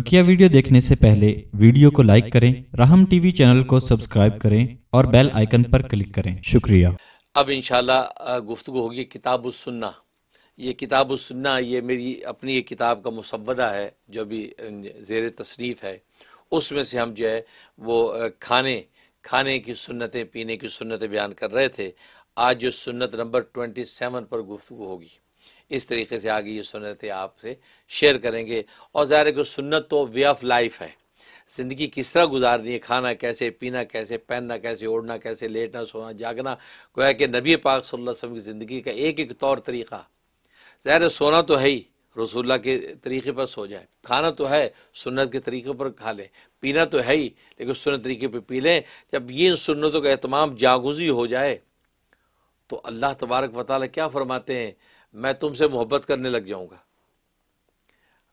बकिया वीडियो देखने से पहले वीडियो को लाइक करें राहम टीवी चैनल को सब्सक्राइब करें और बेल आइकन पर क्लिक करें शुक्रिया अब इनशाला गुफ्तु होगी किताब सुनना ये किताब सुनना ये मेरी अपनी एक किताब का मुसवदा है जो भी जेर तशरीफ़ है उसमें से हम जो है वो खाने खाने की सुन्नतें पीने की सुन्नतें बयान कर रहे थे आज जो सुन्नत नंबर ट्वेंटी सेवन पर गुफ्तु होगी इस तरीके से आगे ये सुनतें आपसे शेयर करेंगे और ज़ाहिर है कि सुन्नत तो वे ऑफ़ लाइफ है ज़िंदगी किस तरह गुजारनी है खाना कैसे पीना कैसे पहनना कैसे ओढ़ना कैसे लेटना सोना जागना गोया कि नबी पाक सल्लल्लाहु अलैहि वसल्लम की ज़िंदगी का एक एक तौर तरीक़ा ज़ाहिर सोना तो है ही रसोल्ला के तरीके पर सो जाए खाना तो है सुन्नत के तरीके पर खा लें पीना तो है ही लेकिन सुन्नत तरीके पर पी लें जब ये इन सुन्नतों का अहतमाम जागुजी हो जाए तो अल्लाह तबारक वाले क्या फरमाते हैं मैं तुमसे मोहब्बत करने लग जाऊँगा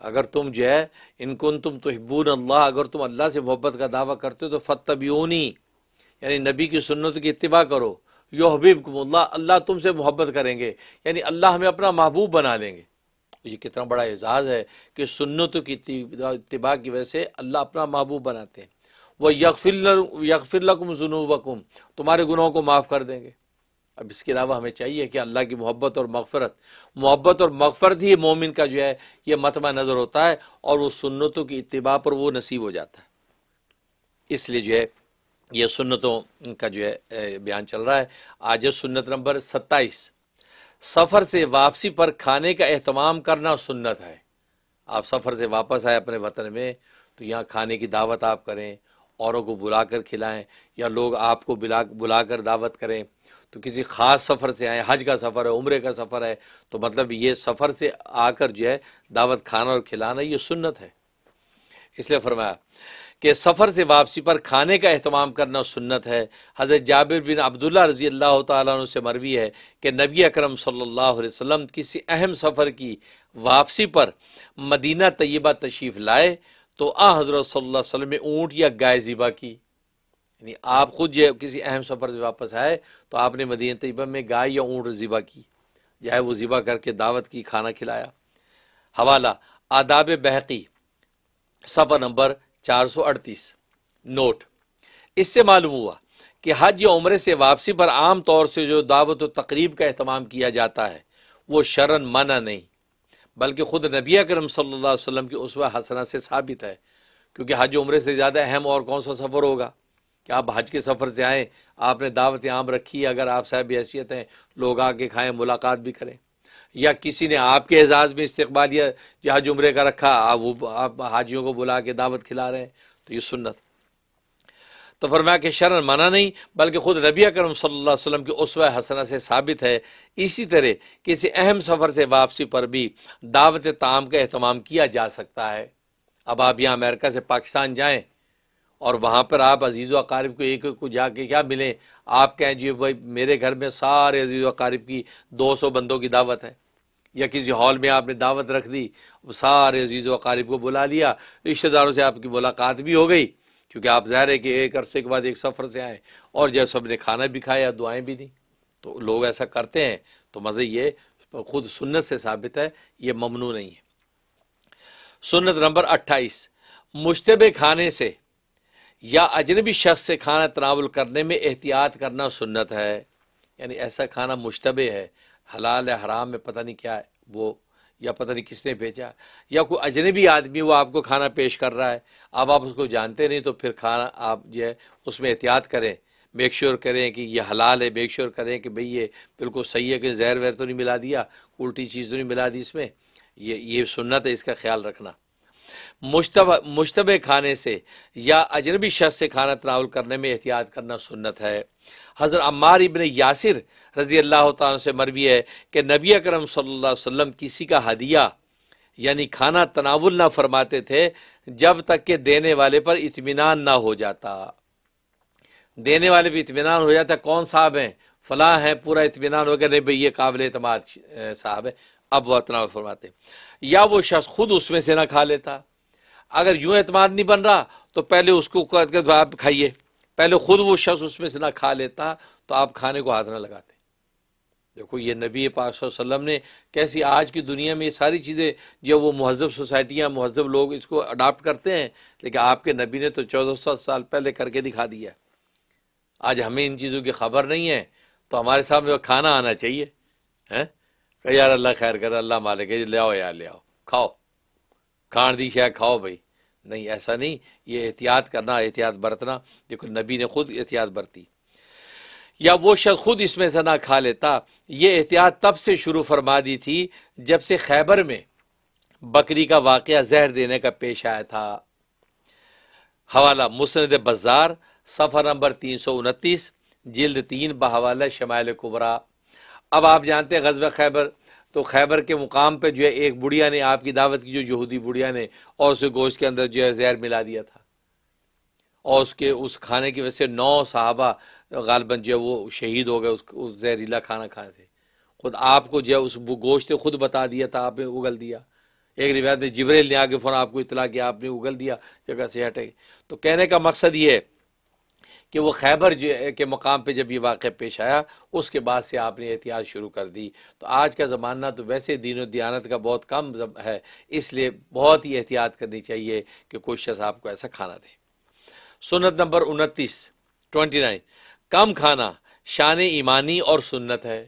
अगर तुम जो है इनकुन तुम तोहबून अल्लाह अगर तुम अल्लाह से मोहब्बत का दावा करते हो तो फतबियोनी यानी नबी की सुन्नत की इतबा करो योहबीब कुमल्ला अल्लाह तुमसे मोहब्बत करेंगे यानी अल्लाह हमें अपना महबूब बना लेंगे ये कितना बड़ा एजाज़ है कि सुन्नत की इतबा की वजह से अल्लाह अपना महबूब बनाते हैं वह यकफिल यकफिल्लकुम लकुम जुनूबकुम तुम्हारे गुनाहों को माफ़ कर देंगे अब इसके अलावा हमें चाहिए कि अल्लाह की मोहब्बत और मगफरत मोहब्बत और मगफरत ही मोमिन का जो है ये मतमा नज़र होता है और वह सुन्नतों की इतबा पर वो नसीब हो जाता है इसलिए जो है यह सुन्नतों का जो है बयान चल रहा है आज सुन्नत नंबर सत्ताईस सफ़र से वापसी पर खाने का अहतमाम करना सुन्नत है आप सफ़र से वापस आए अपने वतन में तो यहाँ खाने की दावत आप करें औरों को बुला कर खिलाएँ या लोग आपको बुला बुला कर दावत करें तो किसी ख़ास सफ़र से आए हज का सफ़र है उम्र का सफ़र है तो मतलब ये सफ़र से आकर जो है दावत खाना और खिलाना ये सुन्नत है इसलिए फरमाया कि सफ़र से वापसी पर खाने का अहतमाम करना सुन्नत है हज़रत जाबिर बिन अब्दुल्ला रजी अल्लाह तु से मरवी है कि नबी अकरम सल्लल्लाहु अलैहि वसल्लम किसी अहम सफ़र की वापसी पर मदीना तय्यबा तशरीफ़ लाए तो आ हज़रत सल्लल्लाहु अलैहि ने ऊँट या गाय ज़िबा की यानी आप खुद जो किसी अहम सफ़र से वापस आए तो आपने मदीन तयबा में गाय या ऊँट ज़िबा की जो है वो ज़िबा करके दावत की खाना खिलाया हवाला आदाब बहकी सफ़ा नंबर चार सौ अड़तीस नोट इससे मालूम हुआ कि हज या उम्र से वापसी पर आम तौर से जो दावत तकरीब का अहतमाम किया जाता है वो शरण माना नहीं बल्कि ख़ुद नबी करम सल्ला वसम की उसवा हसना से साबित है क्योंकि हज उम्र से ज़्यादा अहम और कौन सा सफ़र होगा कि आप हज के सफ़र से आएँ आपने दावत आम रखी अगर आप साहब हैसियत हैं लोग आके खाएँ मुलाकात भी करें या किसी ने आपके एजाज़ में इस्तबाल या हज उम्र का रखा आप वो आप हाजियों को बुला के दावत खिला रहे हैं तो ये सुन्नत तो फरमाया कि शरण माना नहीं बल्कि खुद नबी करम वसल्लम की उसव हसना से साबित है इसी तरह किसी अहम सफ़र से वापसी पर भी दावत ताम का अहतमाम किया जा सकता है अब आप यहाँ अमेरिका से पाकिस्तान जाएँ और वहाँ पर आप अजीज़ वकारीब को एक को जाके क्या मिलें आप कहें जी भाई मेरे घर में सारे अजीज़ वकारीब की दो सौ बंदों की दावत है या किसी हॉल में आपने दावत रख दी सारे अजीज़ वकारीब को बुला लिया रिश्तेदारों से आपकी मुलाकात भी हो गई क्योंकि आप ज़ाहिर है कि एक अरसे के बाद एक सफ़र से आए और जब सबने खाना भी खाया दुआएं भी दी तो लोग ऐसा करते हैं तो मज़े ये खुद सुन्नत से साबित है ये ममनू नहीं है सुन्नत नंबर अट्ठाईस मुशतब खाने से या अजनबी शख्स से खाना तनावल करने में एहतियात करना सुन्नत है यानी ऐसा खाना मुशतब है हलाल है हराम में पता नहीं क्या है वो या पता नहीं किसने भेजा या कोई अजनबी आदमी वो आपको खाना पेश कर रहा है अब आप उसको जानते नहीं तो फिर खाना आप जो है उसमें एहतियात करें मेक श्योर करें कि ये हलाल है मेक श्योर करें कि भाई ये बिल्कुल सही है कि जहर वहर तो नहीं मिला दिया उल्टी चीज़ तो नहीं मिला दी इसमें ये ये सुनना है इसका ख्याल रखना मुशतब मुशतबे खाने से या अजनबी शख्स से खाना तनावल करने में एहतियात करना सुन्नत है हज़र अम्मार इबन यासिर रज़ी अल्लाह तन से मरवी है कि नबी अकरम सल्लल्लाहु अलैहि वसल्लम किसी का हदिया यानी खाना तनावल ना फरमाते थे जब तक के देने वाले पर इतमान ना हो जाता देने वाले भी इतमान हो जाता कौन साहब हैं फलाँ हैं पूरा इतमान हो गया नहीं भाई ये काबिल अतमाद साहब है अब वह फरमाते या वो शख्स खुद उसमें से ना खा लेता अगर यूँ एतमाद नहीं बन रहा तो पहले उसको आप खाइए पहले खुद वो शख्स उसमें से ना खा लेता तो आप खाने को हाथ ना लगाते देखो ये नबी पाक वसल्लम ने कैसी आज की दुनिया में ये सारी चीज़ें जो वो महजब सोसाइटियाँ महजब लोग इसको अडाप्ट करते हैं लेकिन आपके नबी ने तो चौदह सौ साल पहले करके दिखा दिया आज हमें इन चीज़ों की खबर नहीं है तो हमारे सामने खाना आना चाहिए हैं यार अल्लाह खैर कर ਕਰ ਅੱਲਾ ਮਾਲਿਕ है लियाओ यार लियाओ खाओ खाण दी शायद खाओ भाई नहीं ऐसा नहीं ये एहतियात करना एहतियात बरतना देखो नबी ने खुद एहतियात बरती या वो शख्स खुद इसमें से ना खा लेता ये एहतियात तब से शुरू फरमा दी थी जब से खैबर में बकरी का वाक़ जहर देने का पेश आया था हवाला मुसनद बाजार सफ़र नंबर तीन सौ उनतीस जिल्द तीन बहवाला शमायल कुबरा अब आप जानते हैं गजब खैबर तो खैबर के मुकाम पर जो है एक बुढ़िया ने आपकी दावत की जो यहूदी बुढ़िया ने और उसे गोश्त के अंदर जो है जहर मिला दिया था और उसके उस खाने की वजह से नौ साहबा गालबन जो है वो शहीद हो गए उस, उस जहरीला खाना खाने से खुद आपको जो है उस गोश्त खुद बता दिया था आपने उगल दिया एक रिवायत में जबरेल ने आगे फोन आपको इतला किया आपने उगल दिया जगह से हटे तो कहने का मकसद ये है कि वो खैबर के मकाम पे जब ये वाक़ पेश आया उसके बाद से आपने एहतियात शुरू कर दी तो आज का ज़माना तो वैसे दीन दयानत का बहुत कम है इसलिए बहुत ही एहतियात करनी चाहिए कि कोई शख्स आपको ऐसा खाना दे सुनत नंबर उनतीस ट्वेंटी नाइन कम खाना शान ईमानी और सुन्नत है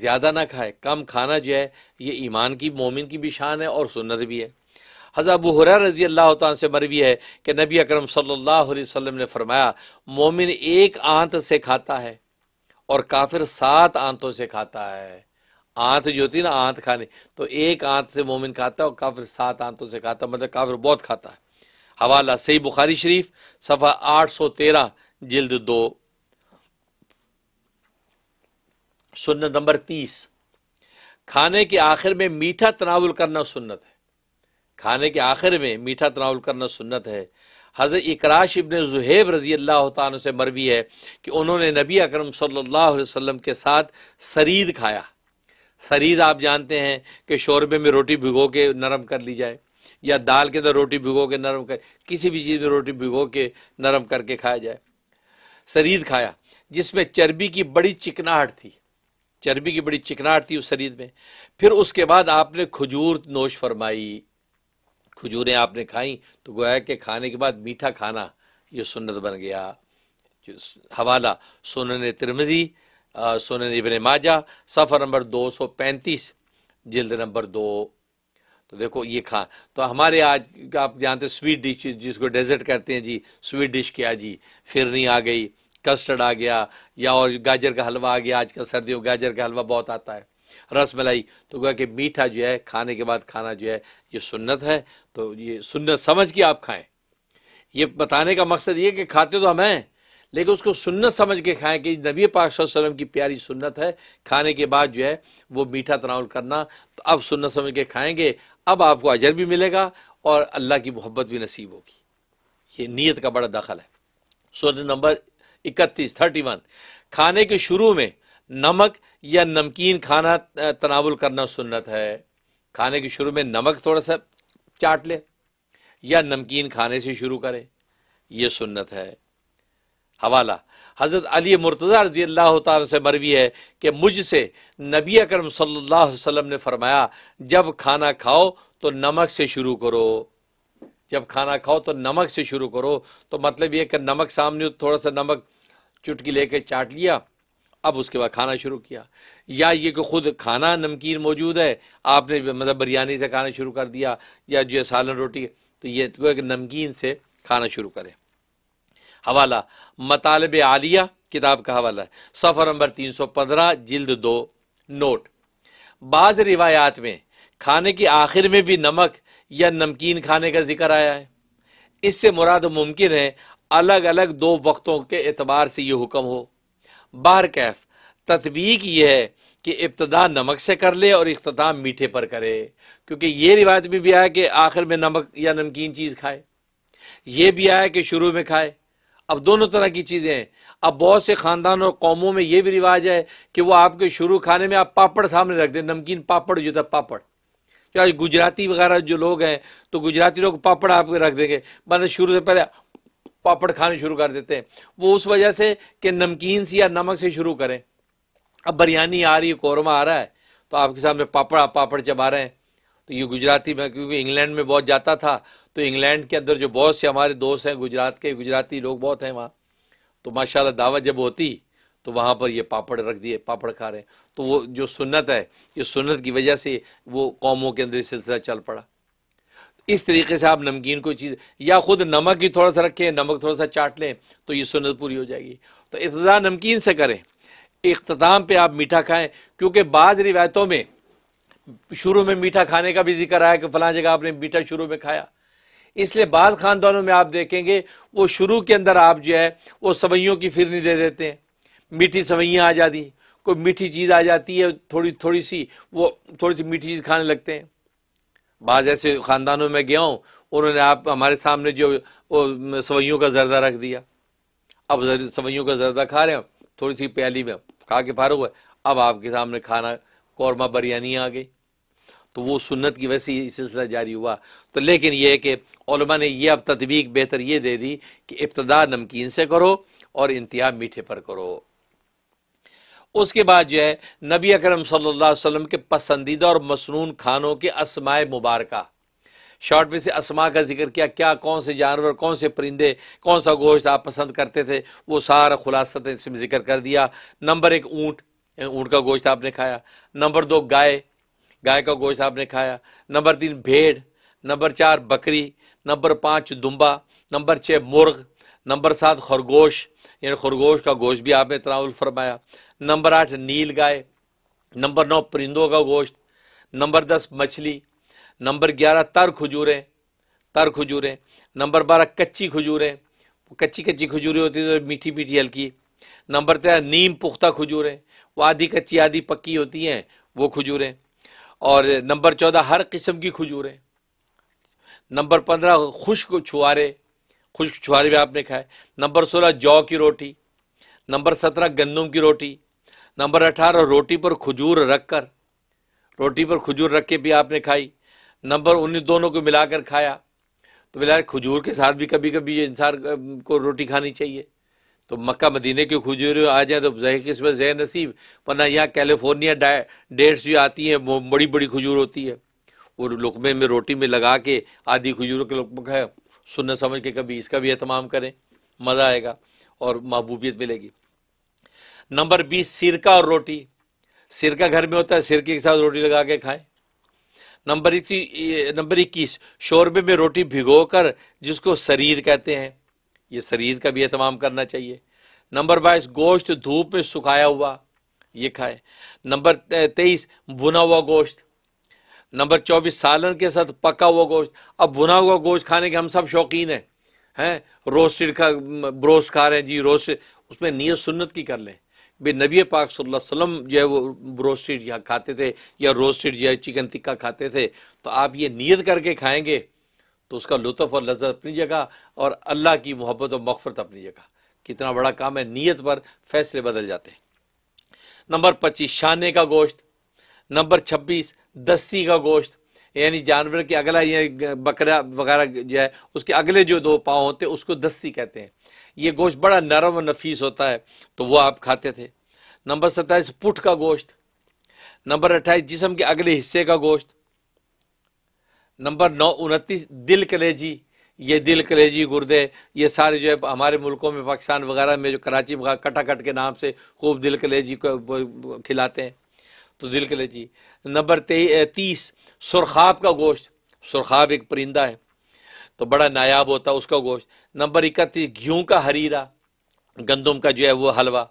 ज़्यादा ना खाए कम खाना जो है ये ईमान की मोमिन की भी शान है और सुन्नत भी है हजाब हुर रजी अल्लाह से मरवी है कि नबी अकरम सल्लल्लाहु अलैहि वसल्लम ने फरमाया मोमिन एक आंत से खाता है और काफिर सात आंतों से खाता है आंत जो होती है ना आंत खाने तो एक आंत से मोमिन खाता है और काफिर सात आंतों से खाता है मतलब काफिर बहुत खाता है हवाला सही बुखारी शरीफ सफ़ा आठ सौ तेरह जिल्द दो सुन्नत नंबर तीस खाने के आखिर में मीठा तनावुल करना सुन्नत है खाने के आखिर में मीठा तनाउल करना सुन्नत है हज़रत इकराश इबन जुहेब रज़ी अल्लाह तन से मरवी है कि उन्होंने नबी अकरम सल्लल्लाहु अलैहि वसल्लम के साथ सरीद खाया सरीद आप जानते हैं कि शोरबे में रोटी भिगो के नरम कर ली जाए या दाल के अंदर रोटी भिगो के नरम कर किसी भी चीज़ में रोटी भिगो के नरम करके खाया जाए सरीद खाया जिसमें चर्बी की बड़ी चिकनाहट थी चर्बी की बड़ी चिकनाहट थी उस शरीर में फिर उसके बाद आपने खजूर नोश फरमाई खजूरें आपने खाई तो गोया के खाने के बाद मीठा खाना ये सुन्नत बन गया हवाला सुनन तिरमजी सुनन इबन माजा सफ़र नंबर दो सौ पैंतीस जल्द नंबर दो तो देखो ये खा तो हमारे आज आप जानते स्वीट डिश जिसको डेजर्ट कहते हैं जी स्वीट डिश क्या जी फिरनी आ गई कस्टर्ड आ गया या और गाजर का हलवा आ गया आजकल सर्दियों गाजर का हलवा बहुत आता है रस मलाई तो कहा कि मीठा जो है खाने के बाद खाना जो है ये सुन्नत है तो ये सुन्नत समझ के आप खाएं ये बताने का मकसद ये कि खाते तो हम हैं लेकिन उसको सुन्नत समझ के खाएं कि नबी पाक वसलम की प्यारी सुन्नत है खाने के बाद जो है वो मीठा तनाउल करना तो अब सुन्नत समझ के खाएंगे अब आपको अजर भी मिलेगा और अल्लाह की मोहब्बत भी नसीब होगी ये नीयत का बड़ा दखल है सुन नंबर इकतीस थर्टी वन खाने के शुरू में नमक या नमकीन खाना तनावल करना सुन्नत है खाने के शुरू में नमक थोड़ा सा चाट ले या नमकीन खाने से शुरू करें यह सुन्नत है हवाला हज़रत अली मुर्तज़ा रजी अल्लाह से मरवी है कि मुझसे नबी अकरम सल्लल्लाहु वसल्लम ने फरमाया जब खाना खाओ तो नमक से शुरू करो जब खाना खाओ तो नमक से शुरू करो तो मतलब यह कि नमक सामने थोड़ा सा नमक चुटकी लेके चाट लिया अब उसके बाद खाना शुरू किया या ये कि खुद खाना नमकीन मौजूद है आपने मतलब बिरयानी से खाना शुरू कर दिया या जो सालन रोटी तो ये तो नमकीन से खाना शुरू करें हवाला मतालब आलिया किताब का हवाला है सफ़र नंबर तीन सौ पंद्रह जिल्द दो नोट बाद रिवायात में खाने के आखिर में भी नमक या नमकीन खाने का जिक्र आया है इससे मुराद मुमकिन है अलग अलग दो वक्तों के एतबार से ये हुक्म हो बाहर कैफ तदबीक ये है कि इब्तदा नमक से कर ले और अख्ताम मीठे पर करे क्योंकि ये रिवायत में भी आया कि आखिर में नमक या नमकीन चीज़ खाए यह भी आया कि शुरू में खाए अब दोनों तरह की चीज़ें हैं अब बहुत से ख़ानदान और कौमों में यह भी रिवाज है कि वह आपके शुरू खाने में आप पापड़ सामने रख दें नमकीन पापड़ जो था पापड़ जो गुजराती वगैरह जो लोग हैं तो गुजराती लोग पापड़ आपके रख देंगे मतलब शुरू से पहले पापड़ खाने शुरू कर देते हैं वो उस वजह से कि नमकीन से या नमक से शुरू करें अब बिरयानी आ रही है कौरमा आ रहा है तो आपके सामने पापड़ आप पापड़ चबा रहे हैं तो ये गुजराती में क्योंकि इंग्लैंड में बहुत जाता था तो इंग्लैंड के अंदर जो बहुत से हमारे दोस्त हैं गुजरात के गुजराती लोग बहुत हैं वहाँ तो माशाल्लाह दावत जब होती तो वहाँ पर ये पापड़ रख दिए पापड़ खा रहे हैं तो वो जो सुन्नत है ये सुन्नत की वजह से वो कौमों के अंदर सिलसिला चल पड़ा इस तरीके से आप नमकीन कोई चीज़ या ख़ुद नमक ही थोड़ा सा रखें नमक थोड़ा सा चाट लें तो ये सुनत पूरी हो जाएगी तो इब्तदा नमकीन से करें अख्ताम पर आप मीठा खाएँ क्योंकि बाद रिवायतों में शुरू में मीठा खाने का भी जिक्र आया कि फ़लाँ जगह आपने मीठा शुरू में खाया इसलिए बाद ख़ानदानों में आप देखेंगे वो शुरू के अंदर आप जो है वो सवैयों की फिरनी दे देते हैं मीठी सवैयाँ आ जाती कोई मीठी चीज़ आ जाती है थोड़ी थोड़ी सी वो थोड़ी सी मीठी चीज़ खाने लगते हैं बाज ऐसे ख़ानदानों में गया हूँ उन्होंने आप हमारे सामने जो सवैयों का जर्दा रख दिया अब सवैयों का जर्दा खा रहे हो थोड़ी सी प्याली में खा के फारो है अब आपके सामने खाना कौरमा बिरयानी आ गई तो वो सुन्नत की वैसे ही सिलसिला जारी हुआ तो लेकिन यह कि ने यह अब तदबीक बेहतर ये दे दी कि इब्तदा नमकीन से करो और इंतहा मीठे पर करो उसके बाद जो है नबी अकरम सल्लल्लाहु अलैहि वसल्लम के पसंदीदा और मसनून खानों के असमाय मुबारक शॉर्ट में से असमा का जिक्र किया क्या कौन से जानवर कौन से परिंदे कौन सा गोश्त आप पसंद करते थे वो सारा खुलासत तो इसमें जिक्र कर दिया नंबर एक ऊँट ऊँट का गोश्त आपने खाया नंबर दो गाय गाय का गोश्त आपने खाया नंबर तीन भेड़ नंबर चार बकरी नंबर पाँच दुम्बा नंबर छः मुर्ग नंबर सात खरगोश यानी खरगोश का गोश्त भी आपने तनाउल फरमाया नंबर आठ नील गाय नंबर नौ परिंदों का गोश्त नंबर दस मछली नंबर ग्यारह तर खजूरें तर खजूरें नंबर बारह कच्ची खजूरें कच्ची कच्ची खजूरें होती है तो मीठी मीठी हल्की नंबर तेरह नीम पुख्ता खजूरें वो आधी कच्ची आधी पक्की होती हैं वो खजूरें और नंबर चौदह हर किस्म की खजूरें नंबर पंद्रह खुश्क छुआरे खुश्क छुहारे भी आपने खाए नंबर सोलह जौ की रोटी नंबर सत्रह गंदम की रोटी नंबर अठारह रोटी पर खजूर रखकर रोटी पर खजूर रख के भी आपने खाई नंबर उन्नीस दोनों को मिलाकर खाया तो मिला खजूर के साथ भी कभी कभी इंसान को रोटी खानी चाहिए तो मक्का मदीने के खजूर आ जाए तो जह किस्मत जह नसीब वरना यहाँ कैलिफोर्निया डेट्स जो आती हैं बड़ी बड़ी खजूर होती है और लुकमे में रोटी में लगा के आधी खजूर के लुकमे खाया सुनना समझ के कभी इसका भी अहतमाम करें मज़ा आएगा और महबूबियत मिलेगी नंबर बीस सिरका और रोटी सिरका घर में होता है सिरके के साथ रोटी लगा के खाएं नंबर नंबर इक्कीस शोरबे में रोटी भिगो कर जिसको शरीर कहते हैं ये शरीर का भी अहतमाम करना चाहिए नंबर बाईस गोश्त धूप में सुखाया हुआ ये खाएं नंबर तेईस भुना हुआ गोश्त नंबर चौबीस सालन के साथ पका हुआ गोश्त अब भुना हुआ गोश्त खाने के हम सब शौकीन हैं हैं रोस्टेड का ब्रोस्ट खा रहे हैं जी रोस्ट उसमें नीयत सुन्नत की कर लें भी नबी पाक वसल्लम जो है वो ब्रोस्टेड या खाते थे या रोस्टेड या चिकन टिक्का खाते थे तो आप ये नीयत करके खाएंगे तो उसका लुत्फ़ और लज्जत अपनी जगह और अल्लाह की मोहब्बत और मफफरत अपनी जगह कितना बड़ा काम है नीयत पर फैसले बदल जाते हैं नंबर पच्चीस शाने का गोश्त नंबर छब्बीस दस्ती का गोश्त यानी जानवर के अगला ये बकरा वगैरह जो है उसके अगले जो दो पाँव होते हैं उसको दस्ती कहते हैं ये गोश्त बड़ा नरम और नफीस होता है तो वो आप खाते थे नंबर सत्ताईस पुट का गोश्त नंबर अट्ठाईस जिसम के अगले हिस्से का गोश्त नंबर नौ उनतीस दिल कलेजी ये दिल कलेजी गुर्दे ये सारे जो है हमारे मुल्कों में पाकिस्तान वगैरह में जो कराची वगैरह कटाकट के नाम से खूब दिल कलेजी को खिलाते हैं तो दिल के जी नंबर तीस सुरखाब का गोश्त सुरखाब एक परिंदा है तो बड़ा नायाब होता है उसका गोश्त नंबर इकतीस घी का हरीरा गंदम का जो है वो हलवा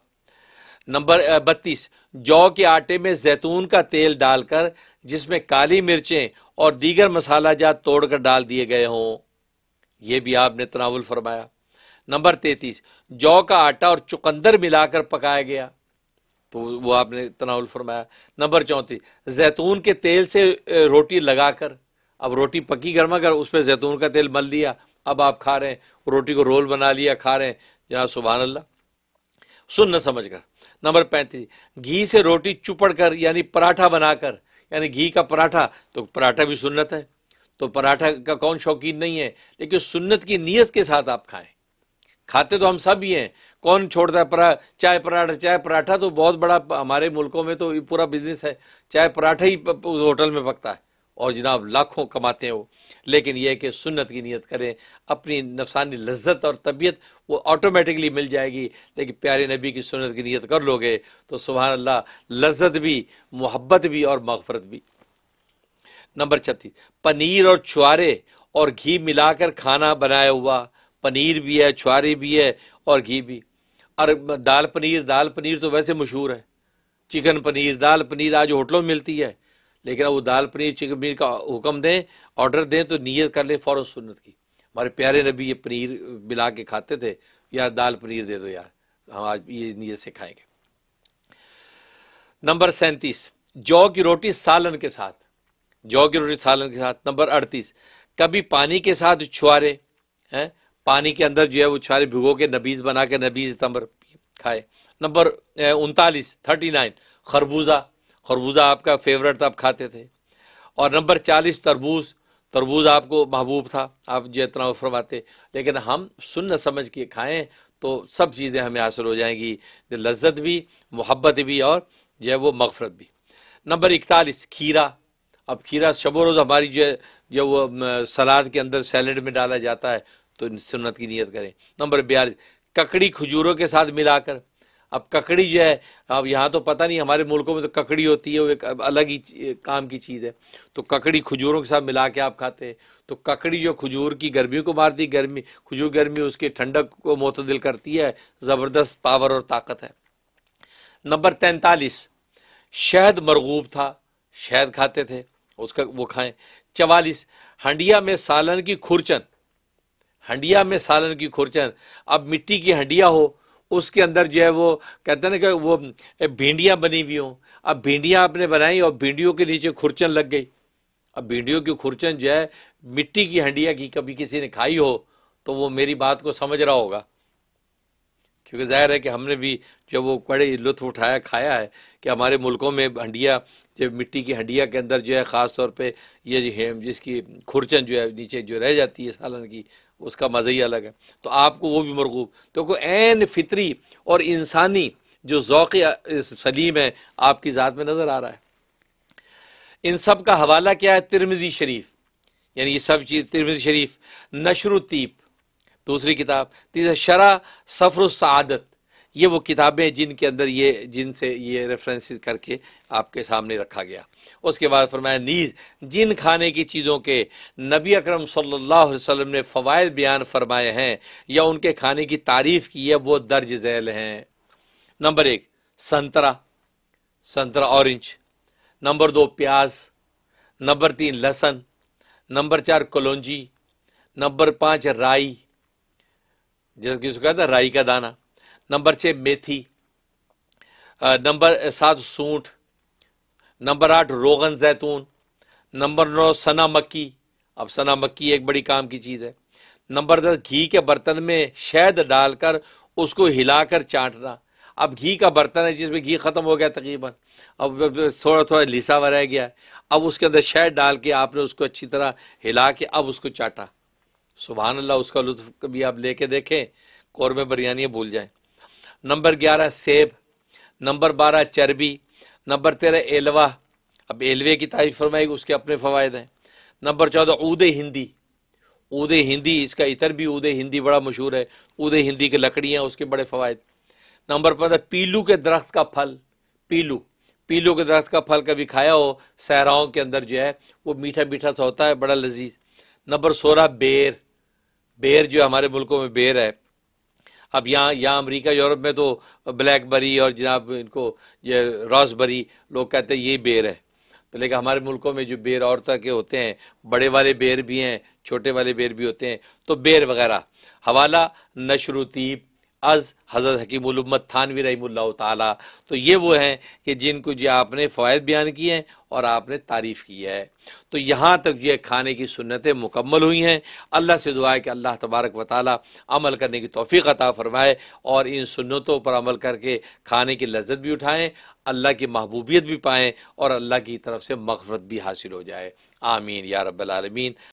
नंबर बत्तीस जौ के आटे में जैतून का तेल डालकर जिसमें काली मिर्चें और दीगर मसाला जात तोड़ कर डाल दिए गए हों ये भी आपने तनावल फरमाया नंबर तैतीस जौ का आटा और चुकंदर मिलाकर पकाया गया तो वो आपने तनाउल फरमाया नंबर चौंतीस जैतून के तेल से रोटी लगा कर अब रोटी पकी गर्मा कर उस पर जैतून का तेल मल लिया अब आप खा रहे हैं रोटी को रोल बना लिया खा रहे हैं जहाँ सुबह अल्लाह सुन न समझ कर नंबर पैंतीस घी से रोटी चुपड़ कर यानी पराठा बनाकर यानी घी का पराठा तो पराठा भी सुन्नत है तो पराठा का कौन शौकीन नहीं है लेकिन सुन्नत की नीयत के साथ आप खाएं खाते तो हम सब ही हैं कौन छोड़ता है परा चाय पराठा चाय पराठा तो बहुत बड़ा हमारे मुल्कों में तो पूरा बिजनेस है चाय पराठा ही उस होटल में पकता है और जनाब लाखों कमाते हैं वो लेकिन यह कि सुन्नत की नीयत करें अपनी नफसानी लज्जत और तबीयत वो ऑटोमेटिकली मिल जाएगी लेकिन प्यारे नबी की सुन्नत की नीयत कर लोगे तो सुबह अल्लाह लज्जत भी मोहब्बत भी और मफ़रत भी नंबर छत्तीस पनीर और छुआरे और घी मिलाकर खाना बनाया हुआ पनीर भी है छुआरे भी है और घी भी और दाल पनीर दाल पनीर तो वैसे मशहूर है चिकन पनीर दाल पनीर आज होटलों में मिलती है लेकिन अब वो दाल पनीर चिकन पनीर का हुक्म दें ऑर्डर दें तो नीयत कर लें फ़ौर सुन्नत की हमारे प्यारे नबी ये पनीर मिला के खाते थे यार दाल पनीर दे दो यार हम आज ये नीयत से खाएंगे नंबर सैंतीस जौ की रोटी सालन के साथ जौ की रोटी सालन के साथ नंबर अड़तीस कभी पानी के साथ छुआरे हैं पानी के अंदर जो है वो छुहारे भिगो के नबीज बना के नबीज तमर खाए नंबर उनतालीस थर्टी नाइन खरबूजा खरबूजा आपका फेवरेट था आप खाते थे और नंबर चालीस तरबूज तरबूज आपको महबूब था आप जो इतना फरमाते लेकिन हम न समझ के खाएं तो सब चीज़ें हमें हासिल हो जाएंगी लज्जत भी मोहब्बत भी और जो है वो मफफरत भी नंबर इकतालीस खीरा अब खीरा शबो रोज़ हमारी जो है जो वो सलाद के अंदर सैलड में डाला जाता है तो सुन्नत की नीयत करें नंबर बयालीस ककड़ी खजूरों के साथ मिलाकर अब ककड़ी जो है अब यहाँ तो पता नहीं हमारे मुल्कों में तो ककड़ी होती है वो एक अलग ही काम की चीज़ है तो ककड़ी खजूरों के साथ मिला के आप खाते हैं तो ककड़ी जो खजूर की गर्मी को मारती है गर्मी खजूर गर्मी उसके ठंडक को मतदिल करती है ज़बरदस्त पावर और ताकत है नंबर तैंतालीस शहद मरगूब था शहद खाते थे उसका वो खाएँ चवालीस हंडिया में सालन की खुरचन हंडिया में सालन की खुरचन अब मिट्टी की हंडिया हो उसके अंदर जो है वो कहते हैं ना कि वो भिंडियाँ बनी हुई हों अब भिंडियाँ आपने बनाई और भिंडियों के नीचे खुरचन लग गई अब भिंडियों की खुरचन जो है मिट्टी की हंडिया की कभी किसी ने खाई हो तो वो मेरी बात को समझ रहा होगा क्योंकि जाहिर है कि हमने भी जब वो बड़े लुत्फ उठाया खाया है कि हमारे मुल्कों में हंडिया जो मिट्टी की हंडिया के अंदर जो है ख़ास तौर पे ये जिसकी खुरचन जो है नीचे जो रह जाती है सालन की उसका मज़ा ही अलग है तो आपको वो भी मरगूब तो को एन फितरी और इंसानी जो ओक़ सलीम है आपकी ज़ात में नज़र आ रहा है इन सब का हवाला क्या है तिरमिज़ी शरीफ यानी ये सब चीज़ तिरमिज़ी शरीफ नशरुतीब दूसरी किताब तीसरा शरा सफ़र सदत ये वो किताबें जिनके अंदर ये जिनसे ये रेफरेंस करके आपके सामने रखा गया उसके बाद फरमाया नीज जिन खाने की चीज़ों के नबी अकरम सल्लल्लाहु अलैहि वसल्लम ने फ़वाद बयान फरमाए हैं या उनके खाने की तारीफ़ की है वो दर्ज झैल हैं नंबर एक संतरा संतरा ऑरेंज नंबर दो प्याज नंबर तीन लहसन नंबर चार कलौजी नंबर पाँच राई जैसे कि कहता है राई का दाना नंबर छः मेथी नंबर सात सूट नंबर आठ रोगन जैतून नंबर नौ सना मक्की अब सना मक्की एक बड़ी काम की चीज़ है नंबर दस घी के बर्तन में शहद डालकर उसको हिलाकर चाटना अब घी का बर्तन है जिसमें घी ख़त्म हो गया तकरीबन अब थोड़ा थोड़ा लिसा हुआ रह गया अब उसके अंदर शहद डाल के आपने उसको अच्छी तरह हिला के अब उसको चाटा सुबह अल्लाह उसका लुत्फ कभी आप लेके देखें कौरमे बिरयानी भूल जाएँ नंबर ग्यारह सेब नंबर बारह चर्बी नंबर तेरह एलवा अब एलवे की तारीफ फरमाएगी उसके अपने फ़वाद हैं नंबर चौदह ऊद हिंदी ऊद हिंदी इसका इतर भी ऊद हिंदी बड़ा मशहूर है ऊद हिंदी की लकड़ियाँ उसके बड़े फ़वाद नंबर पंद्रह पीलू के दरख्त का फल पीलू पीलू के दरख्त का फल कभी खाया हो सहराओं के अंदर जो है वो मीठा मीठा सा होता है बड़ा लजीज नंबर सोलह बेर बेर जो हमारे मुल्कों में बेर है अब यहाँ यहाँ अमेरिका यूरोप में तो ब्लैकबेरी और जनाब इनको ये रॉसबेरी लोग कहते हैं ये बेर है तो लेकिन हमारे मुल्कों में जो बेर और तरह के होते हैं बड़े वाले बेर भी हैं छोटे वाले बेर भी होते हैं तो बेर वगैरह हवाला नशरुतीब अज़ हज़रत हकीमुलम्मत थानवी रही तला तो ये वो हैं कि जिनको जो आपने फ़वाद बयान किए हैं और आपने तारीफ़ की है तो यहाँ तक जो खाने की सुनतें मुकम्मल हुई हैं अल्लाह से दुआ है कि अल्लाह तबारक व ताली अमल करने की तोफ़ी अता फ़रमाए और इन सुनतों पर अमल करके खाने की लज्जत भी उठाएँ अल्लाह की महबूबियत भी पाएँ और अल्लाह की तरफ से मफ़रत भी हासिल हो जाए आमीन या रबालमीन